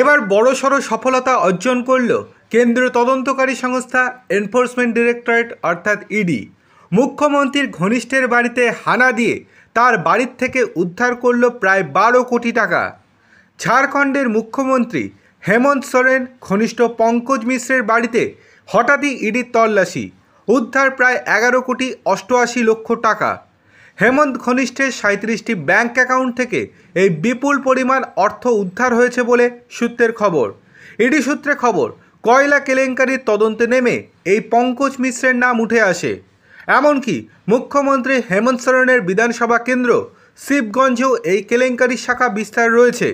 এবার বড়সড় সফলতা অর্জন করল কেন্দ্রীয় তদন্তকারী সংস্থা এনফোর্সমেন্ট ডিরেক্টরেট অর্থাৎ ইডি মুখ্যমন্ত্রীর ঘনিষ্ঠের বাড়িতে হানা দিয়ে তার বাড়ির থেকে উদ্ধার করল প্রায় বারো কোটি টাকা ঝাড়খণ্ডের মুখ্যমন্ত্রী হেমন্ত সোরেন ঘনিষ্ঠ পঙ্কজ মিশ্রের বাড়িতে হঠাৎই ইডির তল্লাশি উদ্ধার প্রায় এগারো কোটি অষ্টআশি লক্ষ টাকা হেমন্ত ঘনিষ্ঠের সাঁত্রিশটি ব্যাঙ্ক অ্যাকাউন্ট থেকে এই বিপুল পরিমাণ অর্থ উদ্ধার হয়েছে বলে সূত্রের খবর ইডি সূত্রে খবর কয়লা কেলেঙ্কারির তদন্তে নেমে এই পঙ্কজ মিশ্রের নাম উঠে আসে এমনকি মুখ্যমন্ত্রী হেমন্ত সরেনের বিধানসভা কেন্দ্র শিবগঞ্জেও এই কেলেঙ্কারির শাখা বিস্তার রয়েছে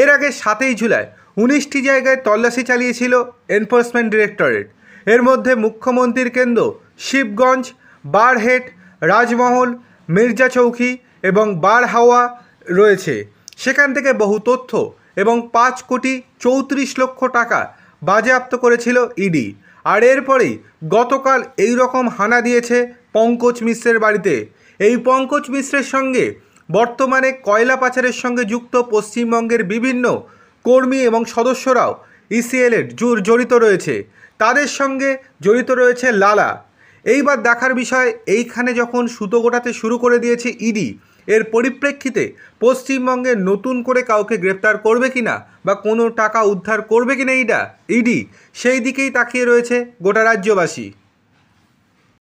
এর আগে সাতই জুলাই উনিশটি জায়গায় তল্লাশি চালিয়েছিল এনফোর্সমেন্ট ডিরেক্টরেট এর মধ্যে মুখ্যমন্ত্রীর কেন্দ্র শিবগঞ্জ বারহেট রাজমহল মির্জা চৌকি এবং বার হাওয়া রয়েছে সেখান থেকে বহু তথ্য এবং পাঁচ কোটি চৌত্রিশ লক্ষ টাকা বাজেয়াপ্ত করেছিল ইডি আর এরপরেই গতকাল এই রকম হানা দিয়েছে পঙ্কজ মিশ্রের বাড়িতে এই পঙ্কজ মিশ্রের সঙ্গে বর্তমানে কয়লা পাচারের সঙ্গে যুক্ত পশ্চিমবঙ্গের বিভিন্ন কর্মী এবং সদস্যরাও ইসিএলের জড়িত রয়েছে তাদের সঙ্গে জড়িত রয়েছে লালা এইবার দেখার বিষয় এইখানে যখন সুতো গোটাতে শুরু করে দিয়েছে ইডি এর পরিপ্রেক্ষিতে পশ্চিমবঙ্গে নতুন করে কাউকে গ্রেপ্তার করবে কি না বা কোনো টাকা উদ্ধার করবে কি না ইডা ইডি সেই দিকেই তাকিয়ে রয়েছে গোটা রাজ্যবাসী